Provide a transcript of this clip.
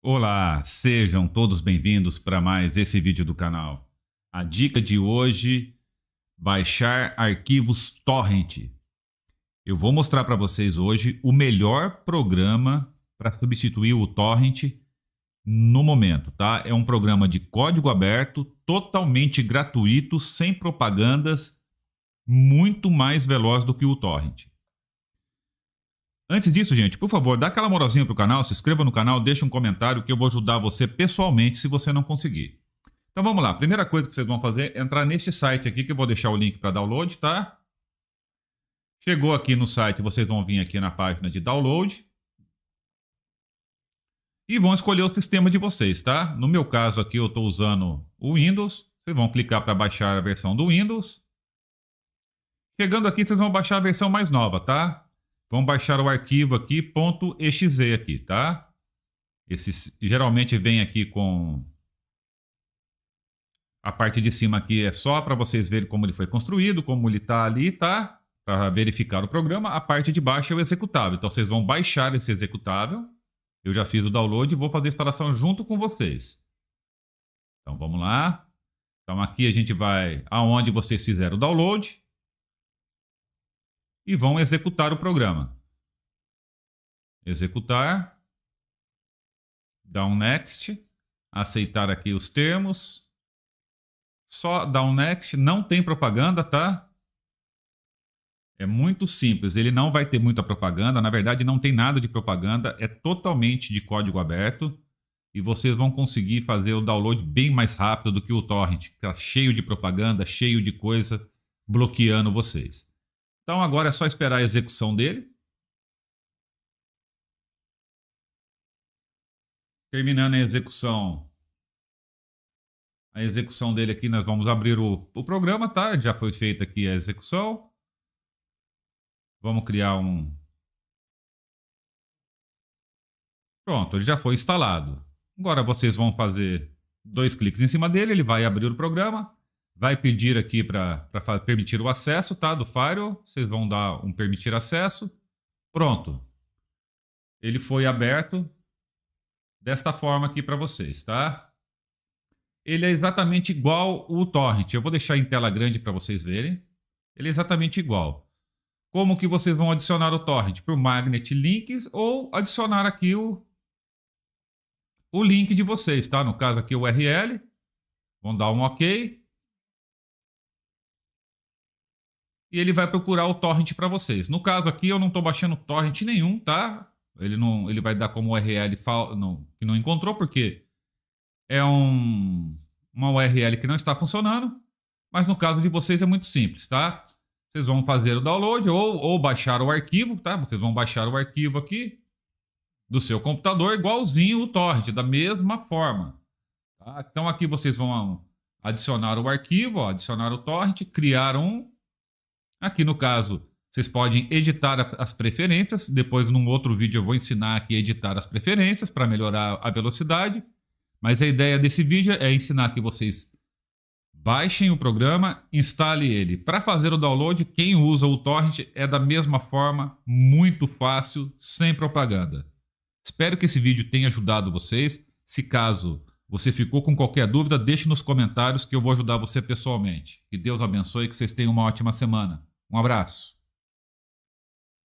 Olá, sejam todos bem-vindos para mais esse vídeo do canal. A dica de hoje, baixar arquivos torrent. Eu vou mostrar para vocês hoje o melhor programa para substituir o torrent no momento, tá? É um programa de código aberto, totalmente gratuito, sem propagandas, muito mais veloz do que o torrent. Antes disso, gente, por favor, dá aquela moralzinha pro canal, se inscreva no canal, deixa um comentário que eu vou ajudar você pessoalmente se você não conseguir. Então vamos lá, primeira coisa que vocês vão fazer é entrar neste site aqui que eu vou deixar o link para download, tá? Chegou aqui no site, vocês vão vir aqui na página de download e vão escolher o sistema de vocês, tá? No meu caso aqui eu estou usando o Windows, vocês vão clicar para baixar a versão do Windows. Chegando aqui, vocês vão baixar a versão mais nova, tá? Vamos baixar o arquivo aqui, .exe aqui, tá? Esse geralmente vem aqui com... A parte de cima aqui é só para vocês verem como ele foi construído, como ele está ali, tá? Para verificar o programa. A parte de baixo é o executável. Então, vocês vão baixar esse executável. Eu já fiz o download e vou fazer a instalação junto com vocês. Então, vamos lá. Então, aqui a gente vai aonde vocês fizeram o download e vão executar o programa. Executar, dá um next, aceitar aqui os termos. Só dá um next, não tem propaganda, tá? É muito simples, ele não vai ter muita propaganda, na verdade não tem nada de propaganda, é totalmente de código aberto e vocês vão conseguir fazer o download bem mais rápido do que o torrent, que está cheio de propaganda, cheio de coisa bloqueando vocês. Então agora é só esperar a execução dele. Terminando a execução, a execução dele aqui, nós vamos abrir o, o programa, tá? Já foi feita aqui a execução. Vamos criar um. Pronto, ele já foi instalado. Agora vocês vão fazer dois cliques em cima dele, ele vai abrir o programa vai pedir aqui para permitir o acesso, tá? Do firewall, vocês vão dar um permitir acesso. Pronto. Ele foi aberto desta forma aqui para vocês, tá? Ele é exatamente igual o torrent. Eu vou deixar em tela grande para vocês verem. Ele é exatamente igual. Como que vocês vão adicionar o torrent? Por magnet links ou adicionar aqui o, o link de vocês, tá? No caso aqui o URL. Vão dar um OK. e ele vai procurar o torrent para vocês. No caso aqui, eu não estou baixando torrent nenhum, tá? Ele não, ele vai dar como URL não, que não encontrou porque é um, uma URL que não está funcionando. Mas no caso de vocês é muito simples, tá? Vocês vão fazer o download ou, ou baixar o arquivo, tá? Vocês vão baixar o arquivo aqui do seu computador, igualzinho o torrent, da mesma forma. Tá? Então aqui vocês vão adicionar o arquivo, ó, adicionar o torrent, criar um Aqui no caso, vocês podem editar as preferências. Depois, num outro vídeo, eu vou ensinar aqui a editar as preferências para melhorar a velocidade. Mas a ideia desse vídeo é ensinar que vocês baixem o programa, instale ele. Para fazer o download, quem usa o torrent é da mesma forma, muito fácil, sem propaganda. Espero que esse vídeo tenha ajudado vocês. Se caso você ficou com qualquer dúvida, deixe nos comentários que eu vou ajudar você pessoalmente. Que Deus abençoe e que vocês tenham uma ótima semana. Um abraço.